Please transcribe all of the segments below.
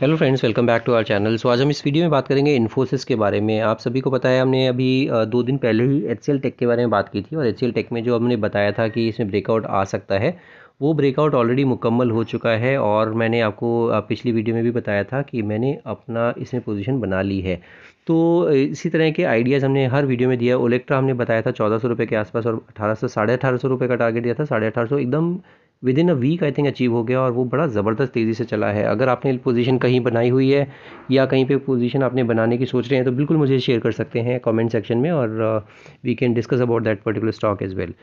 Hello friends welcome back to our channel so आज हम इस वीडियो में बात करेंगे इन्फोसिस के बारे में आप सभी को पता है हमने अभी दो दिन पहले ही एच टेक के बारे में बात की थी और एच टेक में जो हमने बताया था कि इसमें ब्रेकआउट आ सकता है वो ब्रेकआउट ऑलरेडी मुकम्मल हो चुका है और मैंने आपको पिछली वीडियो में भी बताया था कि मैंने अपना इसमें पोजिशन बना ली है तो इसी तरह के आइडियाज़ हमने हर वीडियो में दिया ओलेक्ट्रा हमने बताया था चौदह सौ रुपये के आसपास और अठारह सौ साढ़े अठारह सौ रुपये का टारगेट दिया था साढ़े अठारह सौ एकदम within a week I think achieve हो गया और वो बड़ा ज़बरदस्त तेज़ी से चला है अगर आपने पोजीशन कहीं बनाई हुई है या कहीं पे पोजीशन आपने बनाने की सोच रहे हैं तो बिल्कुल मुझे शेयर कर सकते हैं कमेंट सेक्शन में और we can discuss about that particular stock as well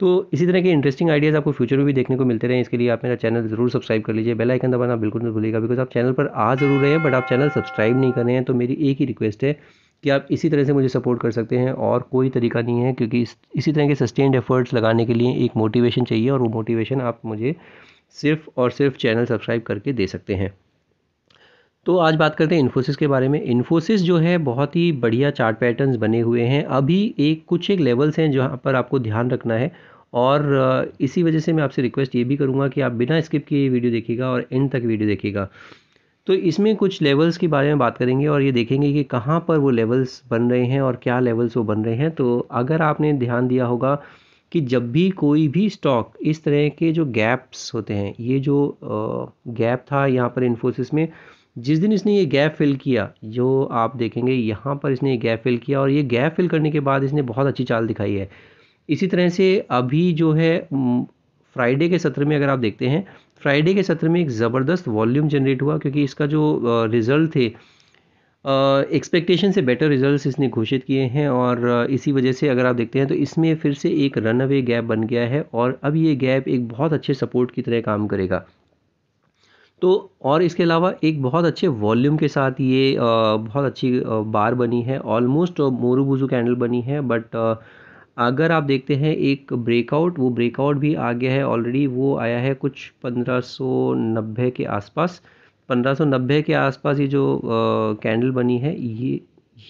तो इसी तरह के इंटरेस्टिंग आइडियाज़ आपको फ्यूचर में भी देखने को मिलते रहे इसके लिए आप मेरा चैनल ज़रूर सब्सक्राइब कर लीजिए बेल आइकन दबाना बिल्कुल नहीं भूलेगा बिकॉज आप चैनल पर आ ज़रूर रहे हैं बट आप चैनल सब्सक्राइब नहीं कर रहे हैं तो मेरी एक ही रिक्वेस्ट है कि आप इसी तरह से मुझे सपोर्ट कर सकते हैं और कोई तरीका नहीं है क्योंकि इस, इसी तरह के सस्टेंड एफर्ट्स लगाने के लिए एक मोटिवेशन चाहिए और वो मोटिवेशन आप मुझे सिर्फ और सिर्फ चैनल सब्सक्राइब करके दे सकते हैं तो आज बात करते हैं इन्फोसिस के बारे में इन्फोसिस जो है बहुत ही बढ़िया चार्ट पैटर्न्स बने हुए हैं अभी एक कुछ एक लेवल्स हैं जहाँ पर आपको ध्यान रखना है और इसी वजह से मैं आपसे रिक्वेस्ट ये भी करूँगा कि आप बिना स्किप किए वीडियो देखिएगा और एंड तक वीडियो देखिएगा तो इसमें कुछ लेवल्स के बारे में बात करेंगे और ये देखेंगे कि कहाँ पर वो लेवल्स बन रहे हैं और क्या लेवल्स वो बन रहे हैं तो अगर आपने ध्यान दिया होगा कि जब भी कोई भी स्टॉक इस तरह के जो गैप्स होते हैं ये जो गैप था यहाँ पर इन्फोसिस में जिस दिन इसने ये गैप फिल किया जो आप देखेंगे यहाँ पर इसने ये गैप फिल किया और ये गैप फिल करने के बाद इसने बहुत अच्छी चाल दिखाई है इसी तरह से अभी जो है फ्राइडे के सत्र में अगर आप देखते हैं फ्राइडे के सत्र में एक ज़बरदस्त वॉल्यूम जनरेट हुआ क्योंकि इसका जो रिज़ल्ट थे एक्सपेक्टेशन से बेटर रिजल्ट्स इसने घोषित किए हैं और इसी वजह से अगर आप देखते हैं तो इसमें फिर से एक रन अवे गैप बन गया है और अब ये गैप एक बहुत अच्छे सपोर्ट की तरह काम करेगा तो और इसके अलावा एक बहुत अच्छे वॉल्यूम के साथ ये बहुत अच्छी बार बनी है ऑलमोस्ट मोरू बोजू कैंडल बनी है बट अगर आप देखते हैं एक ब्रेकआउट वो ब्रेकआउट भी आ गया है ऑलरेडी वो आया है कुछ पंद्रह सौ नब्बे के आसपास पंद्रह सौ नब्बे के आसपास ये जो कैंडल बनी है ये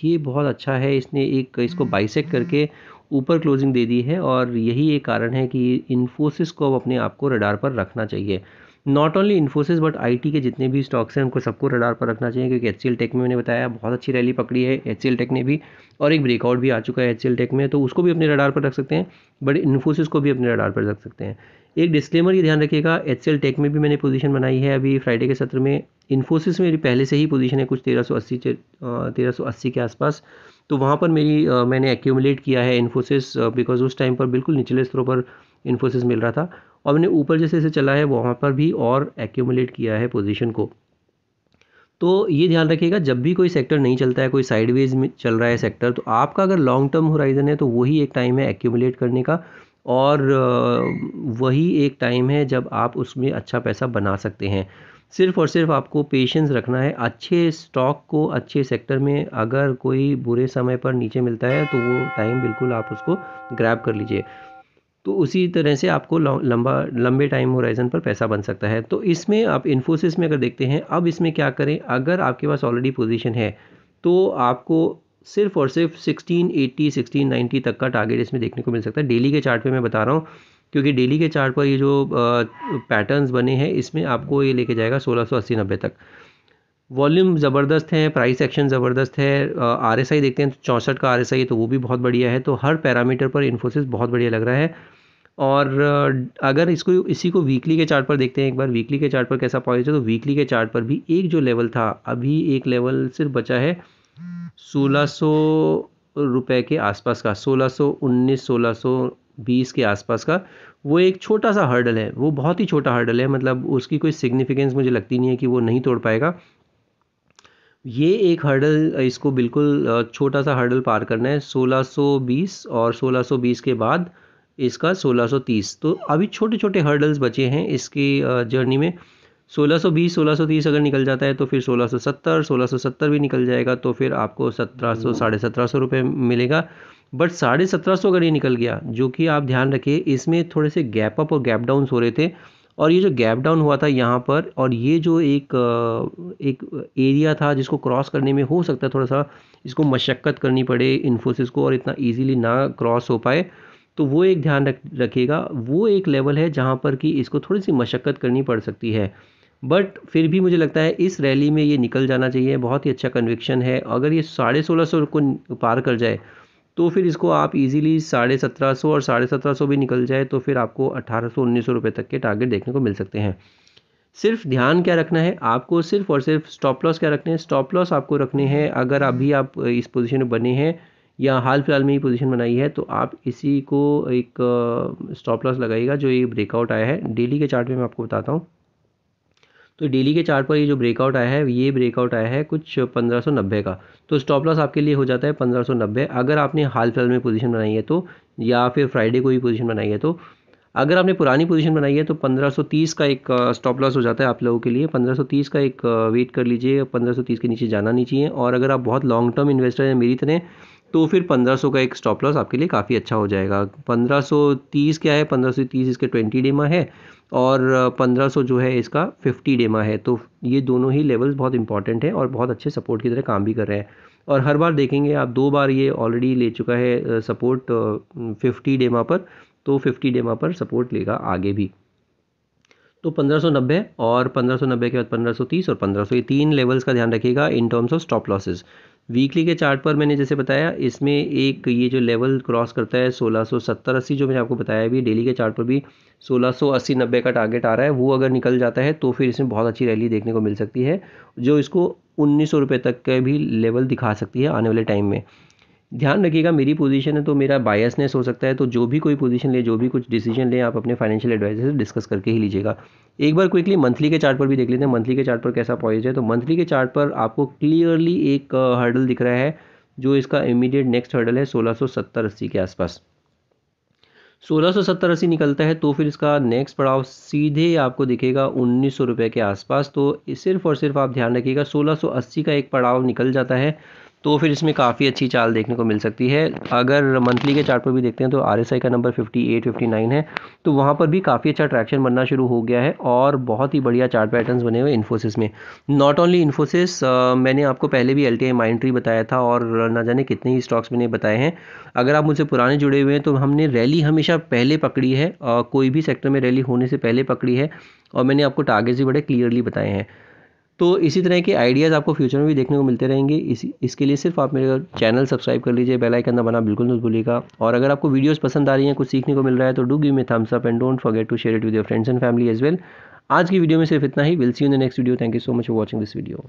ये बहुत अच्छा है इसने एक इसको बाइसेक करके ऊपर क्लोजिंग दे दी है और यही एक कारण है कि इन्फोसिस को अब अपने आप को रडार पर रखना चाहिए not only Infosys but I के जितने भी स्टॉक्स हैं उनको सबको रडार पर रखना चाहिए क्योंकि एच टेक में मैंने बताया बहुत अच्छी रैली पकड़ी है एच टेक ने भी और एक ब्रेकआउट भी आ चुका है एच टेक में तो उसको भी अपने रडार पर रख सकते हैं बट इन्फोसिस को भी अपने रडार पर रख सकते हैं एक डिस्क्लेमर ये ध्यान रखिएगा एच टेक में भी मैंने पोजीशन बनाई है अभी फ्राइडे के सत्र में इन्फोसिस मेरी पहले से ही पोजीशन है कुछ तेरह सौ के आसपास तो वहाँ पर मेरी मैंने एक्यूमुलेट किया है इन्फोसिस बिकॉज उस टाइम पर बिल्कुल निचले स्तरों पर इन्फोसिस मिल रहा था और हमने ऊपर जैसे इसे चला है वहाँ पर भी और एक्यूमुलेट किया है पोजीशन को तो ये ध्यान रखिएगा जब भी कोई सेक्टर नहीं चलता है कोई साइडवेज में चल रहा है सेक्टर तो आपका अगर लॉन्ग टर्म होराइजन है तो वही एक टाइम है एक्यूमुलेट करने का और वही एक टाइम है जब आप उसमें अच्छा पैसा बना सकते हैं सिर्फ और सिर्फ आपको पेशेंस रखना है अच्छे स्टॉक को अच्छे सेक्टर में अगर कोई बुरे समय पर नीचे मिलता है तो वो टाइम बिल्कुल आप उसको ग्रैब कर लीजिए तो उसी तरह से आपको लंबा लंबे टाइम होराइजन पर पैसा बन सकता है तो इसमें आप इन्फोसिस में अगर देखते हैं अब इसमें क्या करें अगर आपके पास ऑलरेडी पोजिशन है तो आपको सिर्फ और सिर्फ 1680 1690 तक का टारगेट इसमें देखने को मिल सकता है डेली के चार्ट पे मैं बता रहा हूँ क्योंकि डेली के चार्ट पर ये जो पैटर्न्स बने हैं इसमें आपको ये लेके जाएगा सोलह सौ तक वॉल्यूम ज़बरदस्त है प्राइस एक्शन ज़बरदस्त है आर एस आई देखते हैं तो चौंसठ का आर एस आई है तो वो भी बहुत बढ़िया है तो हर पैरामीटर पर इन्फोसिस बहुत बढ़िया लग रहा है और अगर इसको इसी को वीकली के चार्ट पर देखते हैं एक बार वीकली के चार्ट पर कैसा पॉइंट है तो वीकली के चार्ट पर भी एक जो लेवल था अभी एक लेवल सिर्फ बचा है सोलह सौ रुपये के आसपास का सोलह सौ उन्नीस सोलह सौ बीस के आसपास का वो एक छोटा सा हर्डल है वो बहुत ही छोटा हर्डल है मतलब उसकी कोई सिग्निफिकेंस मुझे लगती नहीं है कि वो नहीं तोड़ पाएगा ये एक हर्डल इसको बिल्कुल छोटा सा हर्डल पार करना है 1620 और 1620 के बाद इसका 1630 तो अभी छोटे छोटे हर्डल्स बचे हैं इसकी जर्नी में 1620 1630 अगर निकल जाता है तो फिर 1670 1670 भी निकल जाएगा तो फिर आपको 1700 हम्म। साढ़े सत्रह सौ रुपये मिलेगा बट साढ़े सत्रह सौ अगर ये निकल गया जो कि आप ध्यान रखिए इसमें थोड़े से गैप अप और गैप डाउन हो रहे थे और ये जो गैप डाउन हुआ था यहाँ पर और ये जो एक एक एरिया था जिसको क्रॉस करने में हो सकता है थोड़ा सा इसको मशक्क़त करनी पड़े इन्फोसिस को और इतना ईजीली ना क्रॉस हो पाए तो वो एक ध्यान रख रखेगा वो एक लेवल है जहाँ पर कि इसको थोड़ी सी मशक्क़त करनी पड़ सकती है बट फिर भी मुझे लगता है इस रैली में ये निकल जाना चाहिए बहुत ही अच्छा कन्विक्शन है अगर ये साढ़े सोलह सौ को पार कर जाए तो फिर इसको आप इजीली साढ़े सत्रह सौ और साढ़े सत्रह सौ भी निकल जाए तो फिर आपको अठारह सौ उन्नीस सौ रुपये तक के टारगेट देखने को मिल सकते हैं सिर्फ ध्यान क्या रखना है आपको सिर्फ और सिर्फ स्टॉप लॉस क्या रखने हैं स्टॉप लॉस आपको रखने हैं अगर अभी आप इस पोजिशन में बने हैं या हाल फिलहाल में ही पोजिशन बनाई है तो आप इसी को एक स्टॉप लॉस लगाइएगा जो ये ब्रेकआउट आया है डेली के चार्ट में मैं आपको बताता हूँ तो डेली के चार्ट पर ये जो ब्रेकआउट आया है ये ब्रेकआउट आया है कुछ नब्बे का तो स्टॉप लॉस आपके लिए हो जाता है नब्बे अगर आपने हाल फिलहाल में पोजीशन बनाई है तो या फिर फ्राइडे को ही पोजीशन बनाई है तो अगर आपने पुरानी पोजीशन बनाई है तो 1530 का एक स्टॉप लॉस हो जाता है आप लोगों के लिए 1530 का एक वेट कर लीजिए 1530 के नीचे जाना नहीं चाहिए और अगर आप बहुत लॉन्ग टर्म इन्वेस्टर हैं मेरी तरह तो फिर 1500 का एक स्टॉप लॉस आपके लिए काफ़ी अच्छा हो जाएगा 1530 क्या है 1530 इसके 20 डेमा है और 1500 जो है इसका 50 डेमा है तो ये दोनों ही लेवल्स बहुत इंपॉर्टेंट हैं और बहुत अच्छे सपोर्ट की तरह काम भी कर रहे हैं और हर बार देखेंगे आप दो बार ये ऑलरेडी ले चुका है सपोर्ट फिफ्टी डेमा पर तो फिफ्टी डेमा पर सपोर्ट लेगा आगे भी तो 1590 और 1590 के बाद 1530 और 1500 ये तीन लेवल्स का ध्यान रखिएगा in terms of stop losses weekly के चार्ट पर मैंने जैसे बताया इसमें एक ये जो लेवल क्रॉस करता है 1670 अस्सी जो मैंने आपको बताया भी डेली के चार्ट पर भी अस्सी नब्बे का टारगेट आ रहा है वो अगर निकल जाता है तो फिर इसमें बहुत अच्छी रैली देखने को मिल सकती है जो इसको उन्नीस सौ तक का भी लेवल दिखा सकती है आने वाले टाइम में ध्यान रखिएगा मेरी पोजीशन है तो मेरा बायसनेस हो सकता है तो जो भी कोई पोजीशन ले जो भी कुछ डिसीजन लें आप अपने फाइनेंशियल एडवाइजर से डिस्कस करके ही लीजिएगा एक बार क्विकली मंथली के चार्ट पर भी देख लेते हैं मंथली के चार्ट पर कैसा पॉइज है तो मंथली के चार्ट पर आपको क्लियरली एक हर्डल दिख रहा है जो इसका इमीडिएट नेक्स्ट हर्डल है सोलह सौ के आसपास सोलह सौ सत्तर अस्सी निकलता है तो फिर इसका नेक्स्ट पड़ाव सीधे आपको दिखेगा उन्नीस सौ रुपये के आसपास तो सिर्फ और सिर्फ आप ध्यान रखिएगा सोलह सौ अस्सी का एक पड़ाव निकल जाता है तो फिर इसमें काफ़ी अच्छी चाल देखने को मिल सकती है अगर मंथली के चार्ट पर भी देखते हैं तो आर का number fifty eight fifty nine है तो वहाँ पर भी काफ़ी अच्छा ट्रैक्शन बनना शुरू हो गया है और बहुत ही बढ़िया चार्ट पैटर्न बने हुए इन्फोसिस में नॉट ओनली इन्फोसिस मैंने आपको पहले भी एल टी आई बताया था और ना जाने कितने ही स्टॉक्स मैंने बताए हैं अगर आप मुझसे पुराने जुड़े हुए हैं तो हमने रैली हमेशा पहले पकड़ी है कोई भी सेक्टर में रैली होने से पहले पकड़ी है और मैंने आपको टारगेट्स भी बड़े क्लियरली बताए हैं तो इसी तरह के आइडियाज़ आपको फ्यूचर में भी देखने को मिलते रहेंगे इसी इसके लिए सिर्फ आप मेरे चैनल सब्सक्राइब कर लीजिए बेल आइकन दबाना बिल्कुल मत भूलिएगा और अगर आपको वीडियोस पसंद आ रही हैं कुछ सीखने को मिल रहा है तो do give me thumbs up and don't forget to share it with your friends and family as well आज की वीडियो में सिर्फ इतना ही will see you in the next video thank you so much for watching this video